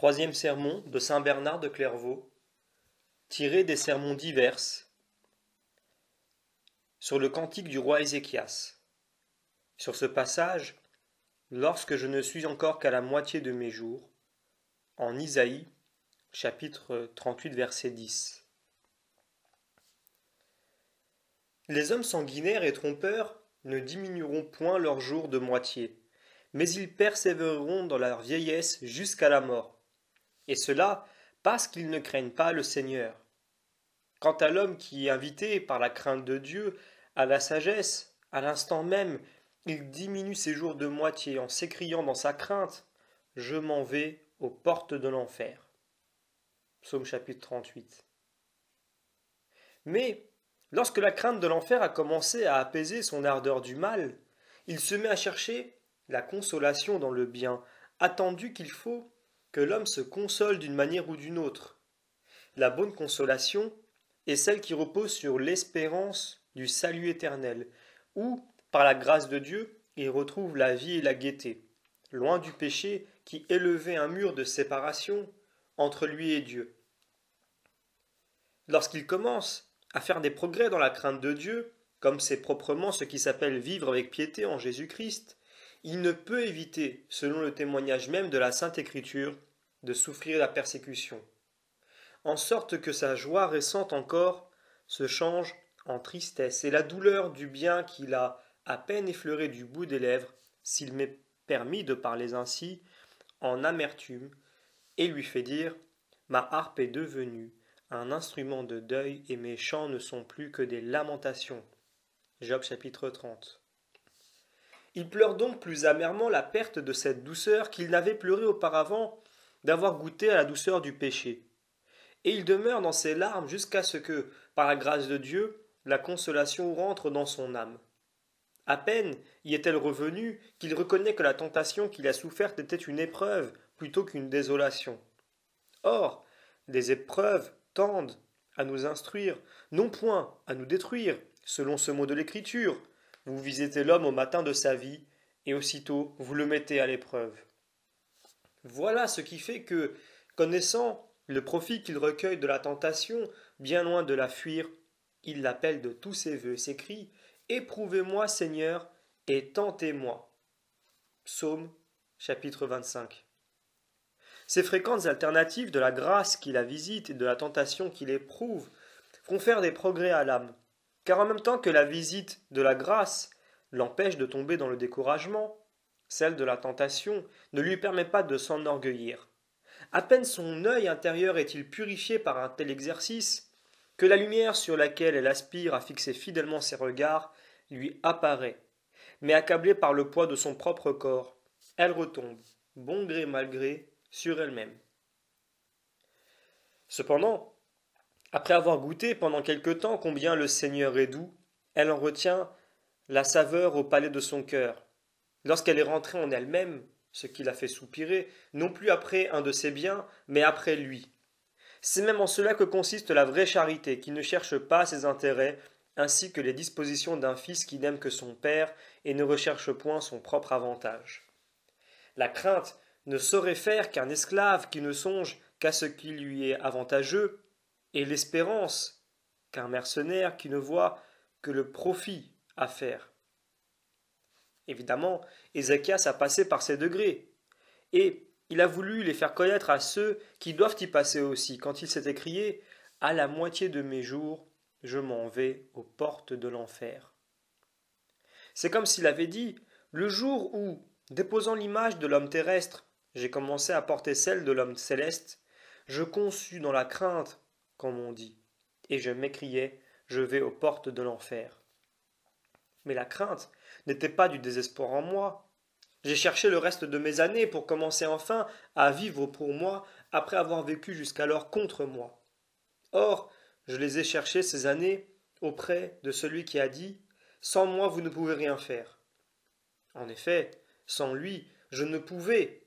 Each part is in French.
Troisième sermon de Saint Bernard de Clairvaux, tiré des sermons divers sur le cantique du roi Ézéchias. Sur ce passage, lorsque je ne suis encore qu'à la moitié de mes jours, en Isaïe, chapitre 38, verset 10. Les hommes sanguinaires et trompeurs ne diminueront point leurs jours de moitié, mais ils persévéreront dans leur vieillesse jusqu'à la mort et cela parce qu'ils ne craignent pas le Seigneur. Quant à l'homme qui est invité par la crainte de Dieu à la sagesse, à l'instant même, il diminue ses jours de moitié en s'écriant dans sa crainte Je m'en vais aux portes de l'enfer. Psaume chapitre 38. Mais, lorsque la crainte de l'enfer a commencé à apaiser son ardeur du mal, il se met à chercher la consolation dans le bien, attendu qu'il faut que l'homme se console d'une manière ou d'une autre. La bonne consolation est celle qui repose sur l'espérance du salut éternel, où, par la grâce de Dieu, il retrouve la vie et la gaieté, loin du péché qui élevait un mur de séparation entre lui et Dieu. Lorsqu'il commence à faire des progrès dans la crainte de Dieu, comme c'est proprement ce qui s'appelle vivre avec piété en Jésus-Christ, il ne peut éviter, selon le témoignage même de la Sainte Écriture, de souffrir la persécution, en sorte que sa joie récente encore se change en tristesse, et la douleur du bien qu'il a à peine effleuré du bout des lèvres, s'il m'est permis de parler ainsi, en amertume, et lui fait dire Ma harpe est devenue un instrument de deuil, et mes chants ne sont plus que des lamentations. Job chapitre 30. Il pleure donc plus amèrement la perte de cette douceur qu'il n'avait pleuré auparavant d'avoir goûté à la douceur du péché. Et il demeure dans ses larmes jusqu'à ce que, par la grâce de Dieu, la consolation rentre dans son âme. À peine y est-elle revenue qu'il reconnaît que la tentation qu'il a soufferte était une épreuve plutôt qu'une désolation. Or, les épreuves tendent à nous instruire, non point à nous détruire, selon ce mot de l'Écriture, vous visitez l'homme au matin de sa vie, et aussitôt vous le mettez à l'épreuve. Voilà ce qui fait que, connaissant le profit qu'il recueille de la tentation, bien loin de la fuir, il l'appelle de tous ses voeux, s'écrit Éprouvez-moi, Seigneur, et tentez-moi. Psaume chapitre 25. Ces fréquentes alternatives de la grâce qui la visite et de la tentation qu'il éprouve font faire des progrès à l'âme, car en même temps que la visite de la grâce l'empêche de tomber dans le découragement, celle de la tentation ne lui permet pas de s'enorgueillir. À peine son œil intérieur est-il purifié par un tel exercice, que la lumière sur laquelle elle aspire à fixer fidèlement ses regards lui apparaît. Mais accablée par le poids de son propre corps, elle retombe, bon gré mal gré, sur elle-même. Cependant, après avoir goûté pendant quelque temps combien le Seigneur est doux, elle en retient la saveur au palais de son cœur. Lorsqu'elle est rentrée en elle-même, ce qui l'a fait soupirer, non plus après un de ses biens, mais après lui. C'est même en cela que consiste la vraie charité, qui ne cherche pas ses intérêts, ainsi que les dispositions d'un fils qui n'aime que son père et ne recherche point son propre avantage. La crainte ne saurait faire qu'un esclave qui ne songe qu'à ce qui lui est avantageux et l'espérance qu'un mercenaire qui ne voit que le profit à faire. Évidemment, Ézéchias a passé par ces degrés, et il a voulu les faire connaître à ceux qui doivent y passer aussi, quand il s'est écrié À la moitié de mes jours, je m'en vais aux portes de l'enfer. C'est comme s'il avait dit Le jour où, déposant l'image de l'homme terrestre, j'ai commencé à porter celle de l'homme céleste, je conçus dans la crainte comme on dit, et je m'écriais Je vais aux portes de l'enfer. Mais la crainte n'était pas du désespoir en moi. J'ai cherché le reste de mes années pour commencer enfin à vivre pour moi après avoir vécu jusqu'alors contre moi. Or, je les ai cherchées ces années auprès de celui qui a dit Sans moi, vous ne pouvez rien faire. En effet, sans lui, je ne pouvais.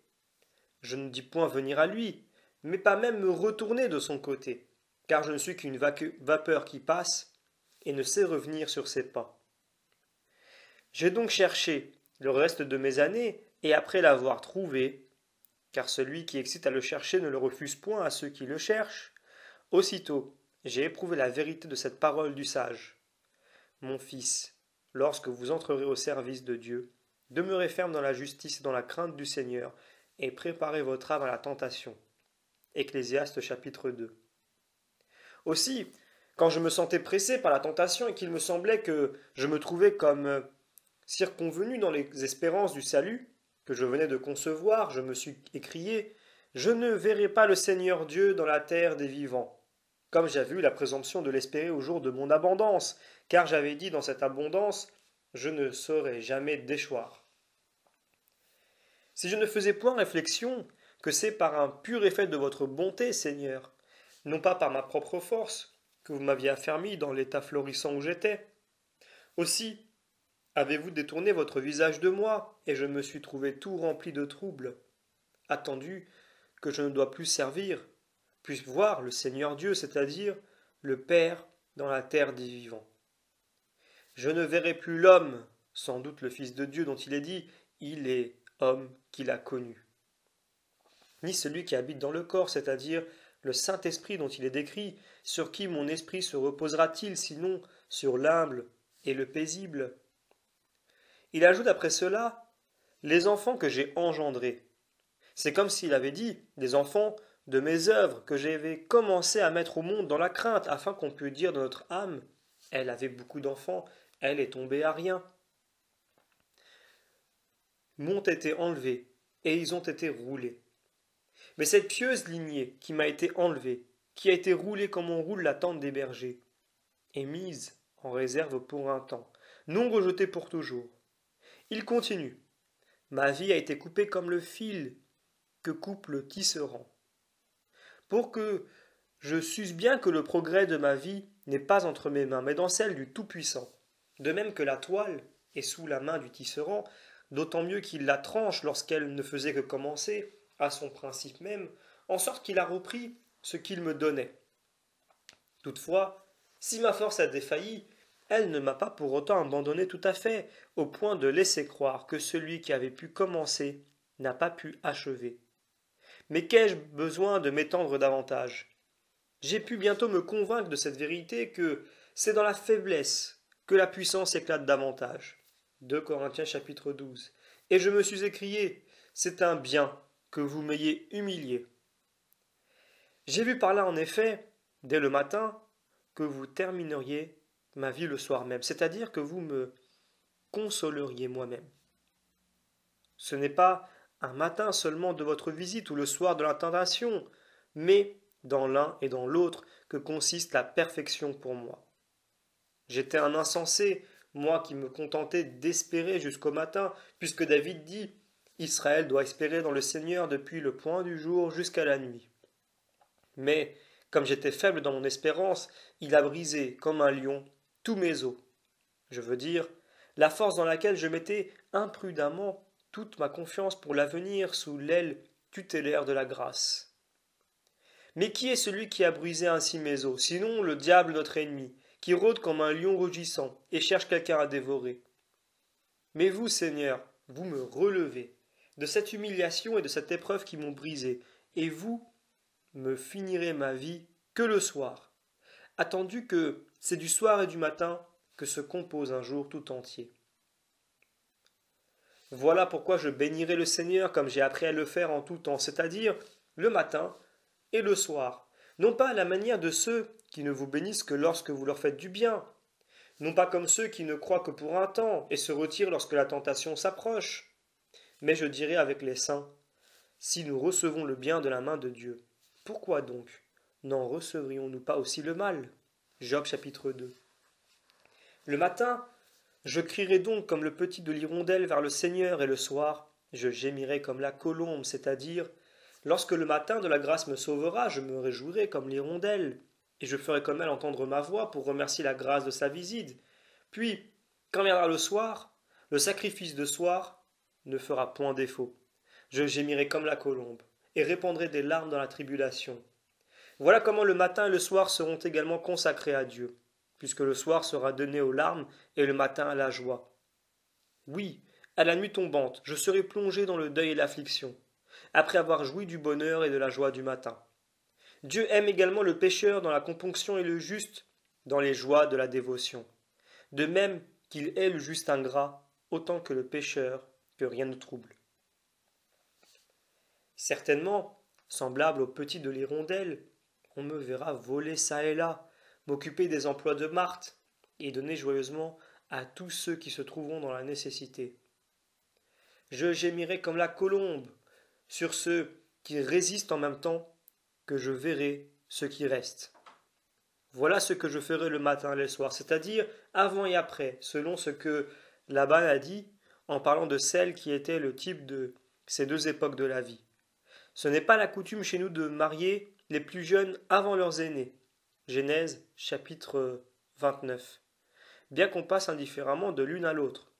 Je ne dis point venir à lui, mais pas même me retourner de son côté car je ne suis qu'une vapeur qui passe et ne sait revenir sur ses pas. J'ai donc cherché le reste de mes années, et après l'avoir trouvé, car celui qui excite à le chercher ne le refuse point à ceux qui le cherchent, aussitôt j'ai éprouvé la vérité de cette parole du sage. Mon fils, lorsque vous entrerez au service de Dieu, demeurez ferme dans la justice et dans la crainte du Seigneur, et préparez votre âme à la tentation. Ecclésiaste chapitre 2. Aussi, quand je me sentais pressé par la tentation et qu'il me semblait que je me trouvais comme euh, circonvenu dans les espérances du salut que je venais de concevoir, je me suis écrié Je ne verrai pas le Seigneur Dieu dans la terre des vivants. Comme j'avais eu la présomption de l'espérer au jour de mon abondance, car j'avais dit dans cette abondance Je ne saurais jamais déchoir. Si je ne faisais point réflexion que c'est par un pur effet de votre bonté, Seigneur, non pas par ma propre force, que vous m'aviez affermi dans l'état florissant où j'étais. Aussi, avez-vous détourné votre visage de moi, et je me suis trouvé tout rempli de troubles. Attendu que je ne dois plus servir, puisse voir le Seigneur Dieu, c'est-à-dire le Père, dans la terre des vivants. Je ne verrai plus l'homme, sans doute le Fils de Dieu dont il est dit, il est homme qu'il a connu, ni celui qui habite dans le corps, c'est-à-dire le Saint-Esprit dont il est décrit, sur qui mon esprit se reposera-t-il sinon sur l'humble et le paisible Il ajoute après cela les enfants que j'ai engendrés. C'est comme s'il avait dit des enfants de mes œuvres que j'avais commencé à mettre au monde dans la crainte, afin qu'on puisse dire de notre âme elle avait beaucoup d'enfants, elle est tombée à rien. M'ont été enlevés, et ils ont été roulés. Mais cette pieuse lignée qui m'a été enlevée, qui a été roulée comme on roule la tente des bergers, est mise en réserve pour un temps, non rejetée pour toujours. Il continue. Ma vie a été coupée comme le fil que coupe le tisserand. Pour que je suce bien que le progrès de ma vie n'est pas entre mes mains, mais dans celle du Tout-Puissant. De même que la toile est sous la main du tisserand, d'autant mieux qu'il la tranche lorsqu'elle ne faisait que commencer, à son principe même, en sorte qu'il a repris ce qu'il me donnait. Toutefois, si ma force a défailli, elle ne m'a pas pour autant abandonné tout à fait, au point de laisser croire que celui qui avait pu commencer n'a pas pu achever. Mais qu'ai-je besoin de m'étendre davantage J'ai pu bientôt me convaincre de cette vérité que c'est dans la faiblesse que la puissance éclate davantage. 2 Corinthiens chapitre 12. Et je me suis écrié C'est un bien que vous m'ayez humilié. J'ai vu par là, en effet, dès le matin, que vous termineriez ma vie le soir même, c'est-à-dire que vous me consoleriez moi-même. Ce n'est pas un matin seulement de votre visite ou le soir de la tentation, mais dans l'un et dans l'autre que consiste la perfection pour moi. J'étais un insensé, moi qui me contentais d'espérer jusqu'au matin, puisque David dit Israël doit espérer dans le Seigneur depuis le point du jour jusqu'à la nuit. Mais, comme j'étais faible dans mon espérance, il a brisé, comme un lion, tous mes os. Je veux dire, la force dans laquelle je mettais imprudemment toute ma confiance pour l'avenir sous l'aile tutélaire de la grâce. Mais qui est celui qui a brisé ainsi mes os, sinon le diable notre ennemi, qui rôde comme un lion rougissant et cherche quelqu'un à dévorer Mais vous, Seigneur, vous me relevez de cette humiliation et de cette épreuve qui m'ont brisé, et vous me finirez ma vie que le soir. Attendu que c'est du soir et du matin que se compose un jour tout entier. Voilà pourquoi je bénirai le Seigneur comme j'ai appris à le faire en tout temps, c'est-à-dire le matin et le soir, non pas à la manière de ceux qui ne vous bénissent que lorsque vous leur faites du bien, non pas comme ceux qui ne croient que pour un temps et se retirent lorsque la tentation s'approche, mais je dirai avec les saints, si nous recevons le bien de la main de Dieu, pourquoi donc n'en recevrions-nous pas aussi le mal Job chapitre 2. Le matin, je crierai donc comme le petit de l'hirondelle vers le Seigneur, et le soir, je gémirai comme la colombe, c'est-à-dire, lorsque le matin de la grâce me sauvera, je me réjouirai comme l'hirondelle, et je ferai comme elle entendre ma voix pour remercier la grâce de sa visite. Puis, quand viendra le soir, le sacrifice de soir, ne fera point défaut. Je gémirai comme la colombe, et répandrai des larmes dans la tribulation. Voilà comment le matin et le soir seront également consacrés à Dieu, puisque le soir sera donné aux larmes et le matin à la joie. Oui, à la nuit tombante, je serai plongé dans le deuil et l'affliction, après avoir joui du bonheur et de la joie du matin. Dieu aime également le pécheur dans la componction et le juste dans les joies de la dévotion, de même qu'il est le juste ingrat autant que le pécheur que rien ne trouble. Certainement, semblable au petit de l'hirondelle, on me verra voler ça et là, m'occuper des emplois de Marthe, et donner joyeusement à tous ceux qui se trouveront dans la nécessité. Je gémirai comme la colombe sur ceux qui résistent en même temps que je verrai ceux qui restent. Voilà ce que je ferai le matin et le soir, c'est-à-dire avant et après, selon ce que Laban a dit en parlant de celle qui était le type de ces deux époques de la vie. Ce n'est pas la coutume chez nous de marier les plus jeunes avant leurs aînés. Genèse chapitre 29. Bien qu'on passe indifféremment de l'une à l'autre.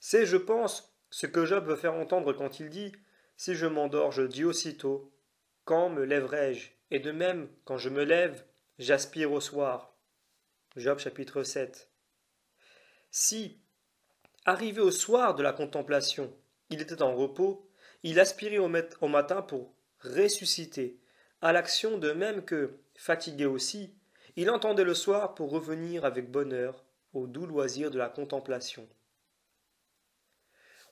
C'est, je pense, ce que Job veut faire entendre quand il dit Si je m'endors, je dis aussitôt Quand me lèverai-je Et de même, quand je me lève, j'aspire au soir. Job chapitre 7. Si, Arrivé au soir de la contemplation, il était en repos, il aspirait au, matin pour ressusciter, à l'action de même que, fatigué aussi, il entendait le soir pour revenir avec bonheur au doux loisir de la contemplation.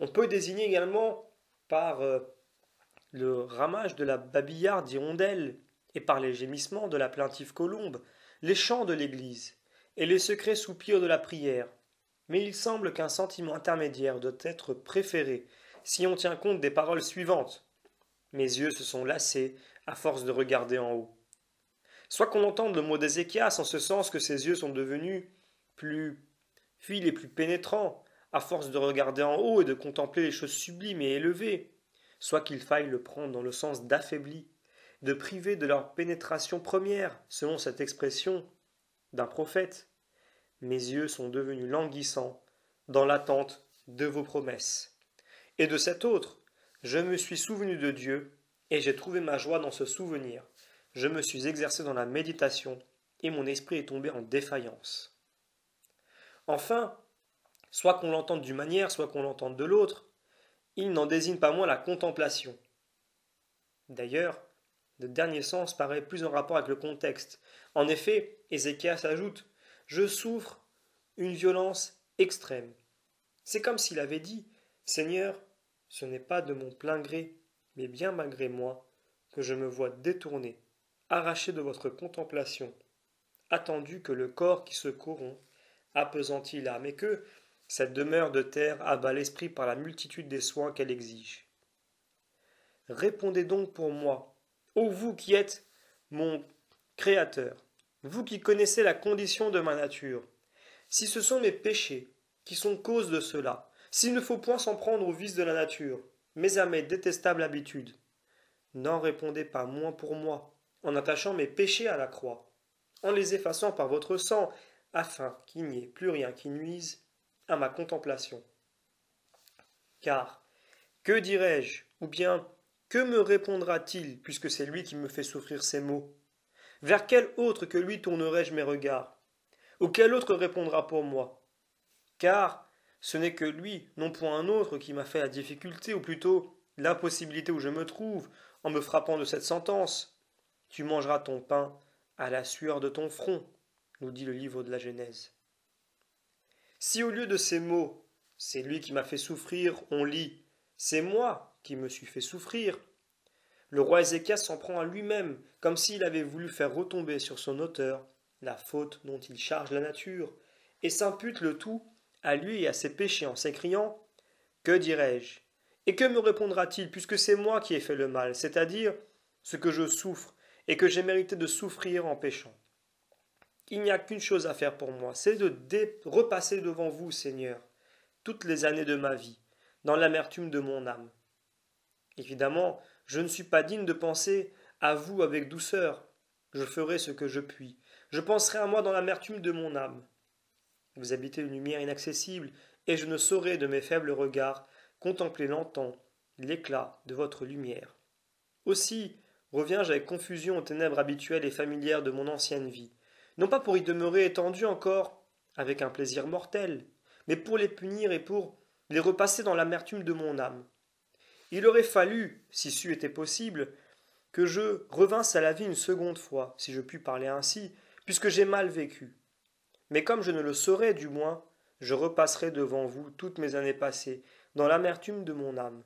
On peut désigner également par euh, le ramage de la babillarde hirondelle et par les gémissements de la plaintive colombe, les chants de l'église et les secrets soupirs de la prière, mais il semble qu'un sentiment intermédiaire doit être préféré, si on tient compte des paroles suivantes. Mes yeux se sont lassés à force de regarder en haut. Soit qu'on entende le mot d'Ézéchias en ce sens que ses yeux sont devenus plus fils et plus pénétrants, à force de regarder en haut et de contempler les choses sublimes et élevées, soit qu'il faille le prendre dans le sens d'affaibli, de priver de leur pénétration première, selon cette expression, d'un prophète. Mes yeux sont devenus languissants dans l'attente de vos promesses. Et de cet autre, je me suis souvenu de Dieu, et j'ai trouvé ma joie dans ce souvenir. Je me suis exercé dans la méditation, et mon esprit est tombé en défaillance. Enfin, soit qu'on l'entende d'une manière, soit qu'on l'entende de l'autre, il n'en désigne pas moins la contemplation. D'ailleurs, le dernier sens paraît plus en rapport avec le contexte. En effet, Ézéchias ajoute je souffre une violence extrême. C'est comme s'il avait dit Seigneur, ce n'est pas de mon plein gré, mais bien malgré moi, que je me vois détourné, arraché de votre contemplation, attendu que le corps qui se corrompt appesantit l'âme, et que cette demeure de terre abat l'esprit par la multitude des soins qu'elle exige. Répondez donc pour moi, ô vous qui êtes mon Créateur, vous qui connaissez la condition de ma nature, si ce sont mes péchés qui sont cause de cela, s'il ne faut point s'en prendre aux vices de la nature, mais à mes détestables habitudes, n'en répondez pas moins pour moi, en attachant mes péchés à la croix, en les effaçant par votre sang, afin qu'il n'y ait plus rien qui nuise à ma contemplation. Car, que dirai-je, ou bien, que me répondra-t-il, puisque c'est lui qui me fait souffrir ces mots vers quel autre que lui tournerai-je mes regards Ou quel autre répondra pour moi Car ce n'est que lui, non point un autre, qui m'a fait la difficulté, ou plutôt l'impossibilité où je me trouve, en me frappant de cette sentence. Tu mangeras ton pain à la sueur de ton front, nous dit le livre de la Genèse. Si au lieu de ces mots, c'est lui qui m'a fait souffrir, on lit, c'est moi qui me suis fait souffrir, le roi Ézéchias s'en prend à lui-même, comme s'il avait voulu faire retomber sur son auteur la faute dont il charge la nature, et s'impute le tout à lui et à ses péchés en s'écriant Que dirai-je Et que me répondra-t-il, puisque c'est moi qui ai fait le mal, c'est-à-dire ce que je souffre et que j'ai mérité de souffrir en péchant Il n'y a qu'une chose à faire pour moi, c'est de repasser devant vous, Seigneur, toutes les années de ma vie, dans l'amertume de mon âme. Évidemment, je ne suis pas digne de penser à vous avec douceur. Je ferai ce que je puis. Je penserai à moi dans l'amertume de mon âme. Vous habitez une lumière inaccessible, et je ne saurais de mes faibles regards contempler longtemps l'éclat de votre lumière. Aussi reviens-je avec confusion aux ténèbres habituelles et familières de mon ancienne vie, non pas pour y demeurer étendu encore avec un plaisir mortel, mais pour les punir et pour les repasser dans l'amertume de mon âme. Il aurait fallu, si c'eût été possible, que je revinsse à la vie une seconde fois, si je puis parler ainsi, puisque j'ai mal vécu. Mais comme je ne le saurais du moins, je repasserai devant vous toutes mes années passées, dans l'amertume de mon âme.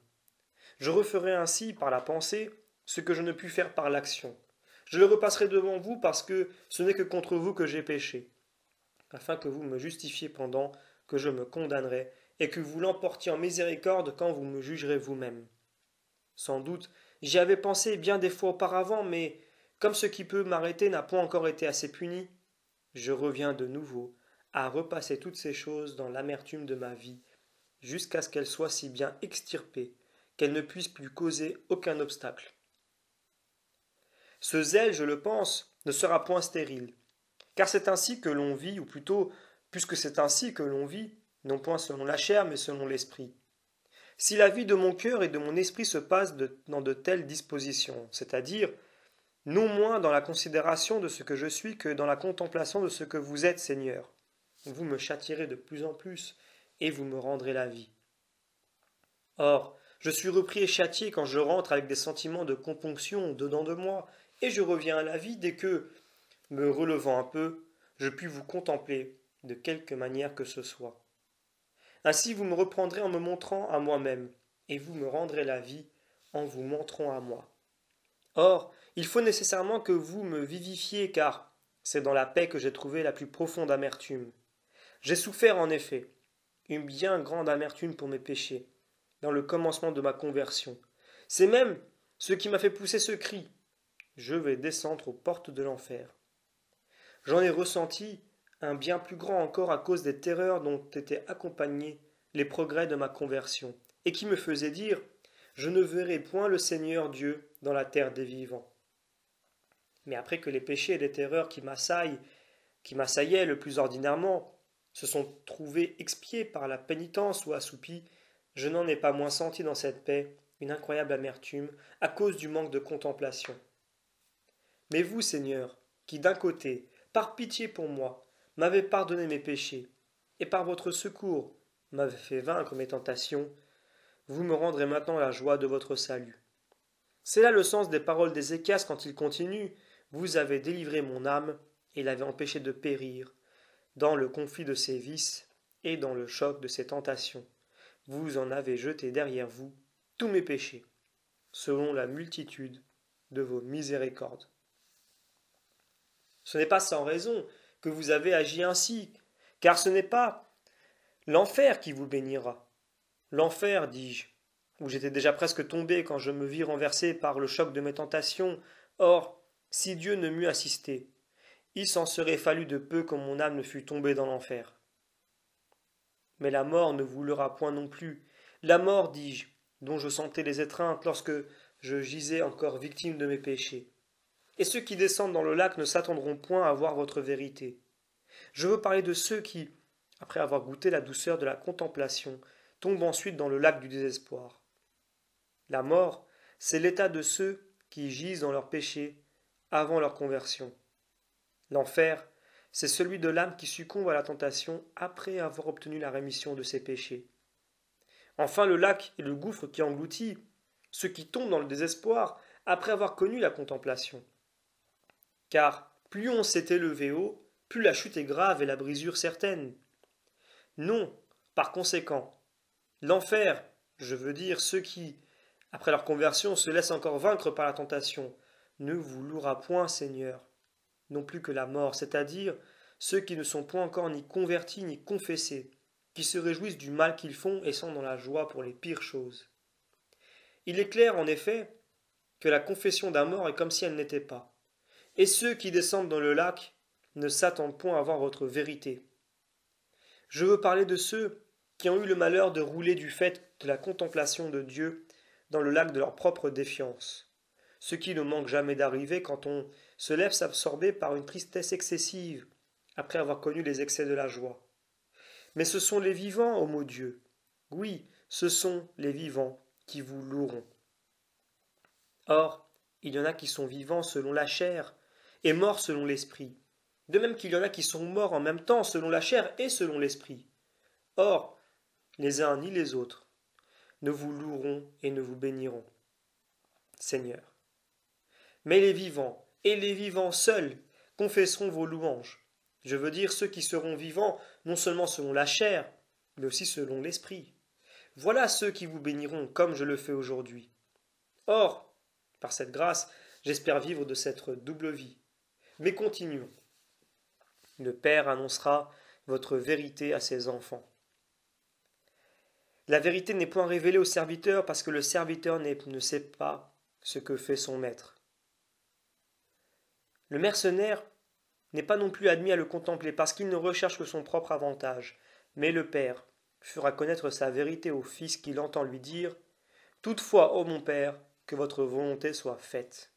Je referai ainsi, par la pensée, ce que je ne puis faire par l'action. Je le repasserai devant vous parce que ce n'est que contre vous que j'ai péché, afin que vous me justifiez pendant que je me condamnerai et que vous l'emportiez en miséricorde quand vous me jugerez vous-même. Sans doute, j'y avais pensé bien des fois auparavant, mais comme ce qui peut m'arrêter n'a point encore été assez puni, je reviens de nouveau à repasser toutes ces choses dans l'amertume de ma vie, jusqu'à ce qu'elles soient si bien extirpées qu'elles ne puissent plus causer aucun obstacle. Ce zèle, je le pense, ne sera point stérile, car c'est ainsi que l'on vit, ou plutôt, puisque c'est ainsi que l'on vit, non point selon la chair, mais selon l'esprit. Si la vie de mon cœur et de mon esprit se passe dans de telles dispositions, c'est-à-dire non moins dans la considération de ce que je suis que dans la contemplation de ce que vous êtes, Seigneur, vous me châtierez de plus en plus et vous me rendrez la vie. Or, je suis repris et châtié quand je rentre avec des sentiments de componction dedans de moi, et je reviens à la vie dès que, me relevant un peu, je puis vous contempler de quelque manière que ce soit. Ainsi vous me reprendrez en me montrant à moi-même, et vous me rendrez la vie en vous montrant à moi. Or, il faut nécessairement que vous me vivifiez, car c'est dans la paix que j'ai trouvé la plus profonde amertume. J'ai souffert en effet, une bien grande amertume pour mes péchés, dans le commencement de ma conversion. C'est même ce qui m'a fait pousser ce cri. Je vais descendre aux portes de l'enfer. J'en ai ressenti un bien plus grand encore à cause des terreurs dont étaient accompagnés les progrès de ma conversion, et qui me faisait dire Je ne verrai point le Seigneur Dieu dans la terre des vivants. Mais après que les péchés et les terreurs qui m'assaillent, qui m'assaillaient le plus ordinairement, se sont trouvés expiés par la pénitence ou assoupis, je n'en ai pas moins senti dans cette paix une incroyable amertume à cause du manque de contemplation. Mais vous, Seigneur, qui d'un côté, par pitié pour moi, m'avez pardonné mes péchés, et par votre secours m'avez fait vaincre mes tentations, vous me rendrez maintenant la joie de votre salut. C'est là le sens des paroles d'Ézéchias quand il continue Vous avez délivré mon âme et l'avez empêché de périr, dans le conflit de ses vices et dans le choc de ses tentations. Vous en avez jeté derrière vous tous mes péchés, selon la multitude de vos miséricordes. Ce n'est pas sans raison que vous avez agi ainsi, car ce n'est pas l'enfer qui vous bénira. L'enfer, dis-je, où j'étais déjà presque tombé quand je me vis renversé par le choc de mes tentations. Or, si Dieu ne m'eût assisté, il s'en serait fallu de peu que mon âme ne fût tombée dans l'enfer. Mais la mort ne voulera point non plus. La mort, dis-je, dont je sentais les étreintes lorsque je gisais encore victime de mes péchés. Et ceux qui descendent dans le lac ne s'attendront point à voir votre vérité. Je veux parler de ceux qui, après avoir goûté la douceur de la contemplation, tombent ensuite dans le lac du désespoir. La mort, c'est l'état de ceux qui gisent dans leurs péchés avant leur conversion. L'enfer, c'est celui de l'âme qui succombe à la tentation après avoir obtenu la rémission de ses péchés. Enfin, le lac est le gouffre qui engloutit ceux qui tombent dans le désespoir après avoir connu la contemplation car plus on s'est élevé haut, plus la chute est grave et la brisure certaine. Non, par conséquent, l'enfer, je veux dire ceux qui, après leur conversion, se laissent encore vaincre par la tentation, ne vous louera point, Seigneur, non plus que la mort, c'est-à-dire ceux qui ne sont point encore ni convertis ni confessés, qui se réjouissent du mal qu'ils font et sont dans la joie pour les pires choses. Il est clair, en effet, que la confession d'un mort est comme si elle n'était pas. Et ceux qui descendent dans le lac ne s'attendent point à voir votre vérité. Je veux parler de ceux qui ont eu le malheur de rouler du fait de la contemplation de Dieu dans le lac de leur propre défiance, ce qui ne manque jamais d'arriver quand on se lève s'absorber par une tristesse excessive, après avoir connu les excès de la joie. Mais ce sont les vivants, ô mot Dieu. Oui, ce sont les vivants qui vous loueront. Or, il y en a qui sont vivants selon la chair, et mort selon l'esprit, de même qu'il y en a qui sont morts en même temps selon la chair et selon l'esprit. Or, les uns ni les autres ne vous loueront et ne vous béniront, Seigneur. Mais les vivants, et les vivants seuls, confesseront vos louanges. Je veux dire ceux qui seront vivants, non seulement selon la chair, mais aussi selon l'esprit. Voilà ceux qui vous béniront, comme je le fais aujourd'hui. Or, par cette grâce, j'espère vivre de cette double vie, mais continuons. Le Père annoncera votre vérité à ses enfants. La vérité n'est point révélée au serviteur parce que le serviteur ne sait pas ce que fait son maître. Le mercenaire n'est pas non plus admis à le contempler parce qu'il ne recherche que son propre avantage, mais le Père fera connaître sa vérité au Fils qui l'entend lui dire Toutefois, ô mon Père, que votre volonté soit faite.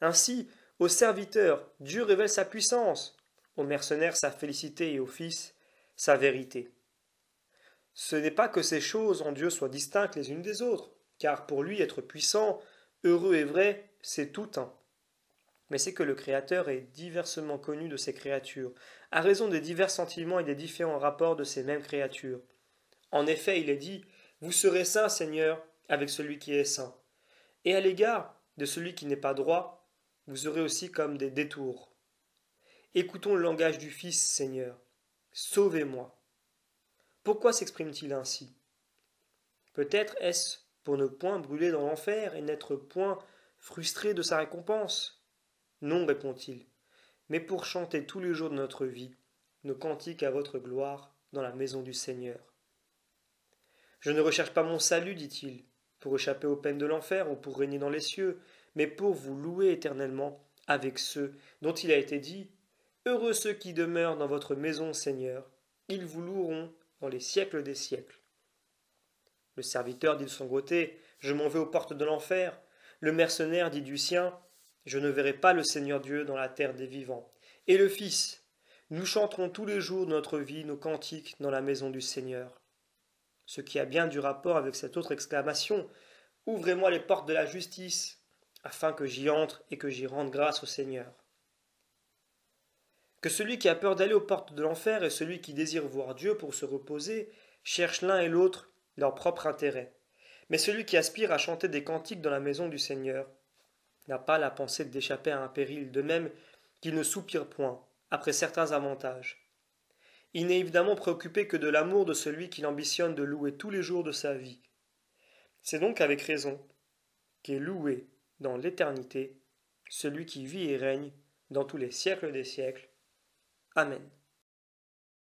Ainsi, au serviteur, Dieu révèle sa puissance, au mercenaire sa félicité et au fils sa vérité. Ce n'est pas que ces choses en Dieu soient distinctes les unes des autres, car pour lui être puissant, heureux et vrai, c'est tout un. Mais c'est que le Créateur est diversement connu de ses créatures, à raison des divers sentiments et des différents rapports de ces mêmes créatures. En effet, il est dit Vous serez saint, Seigneur, avec celui qui est saint. Et à l'égard de celui qui n'est pas droit, vous aurez aussi comme des détours. Écoutons le langage du Fils, Seigneur. Sauvez-moi. Pourquoi s'exprime-t-il ainsi Peut-être est-ce pour ne point brûler dans l'enfer et n'être point frustré de sa récompense Non, répond-il, mais pour chanter tous les jours de notre vie nos cantiques à votre gloire dans la maison du Seigneur. Je ne recherche pas mon salut, dit-il, pour échapper aux peines de l'enfer ou pour régner dans les cieux, mais pour vous louer éternellement avec ceux dont il a été dit Heureux ceux qui demeurent dans votre maison, Seigneur, ils vous loueront dans les siècles des siècles. Le serviteur dit de son côté Je m'en vais aux portes de l'enfer. Le mercenaire dit du sien Je ne verrai pas le Seigneur Dieu dans la terre des vivants. Et le Fils Nous chanterons tous les jours de notre vie nos cantiques dans la maison du Seigneur. Ce qui a bien du rapport avec cette autre exclamation Ouvrez-moi les portes de la justice afin que j'y entre et que j'y rende grâce au Seigneur. Que celui qui a peur d'aller aux portes de l'enfer et celui qui désire voir Dieu pour se reposer cherchent l'un et l'autre leur propre intérêt. Mais celui qui aspire à chanter des cantiques dans la maison du Seigneur n'a pas la pensée d'échapper à un péril, de même qu'il ne soupire point après certains avantages. Il n'est évidemment préoccupé que de l'amour de celui qu'il ambitionne de louer tous les jours de sa vie. C'est donc avec raison qu'est loué dans l'éternité, celui qui vit et règne dans tous les siècles des siècles. Amen.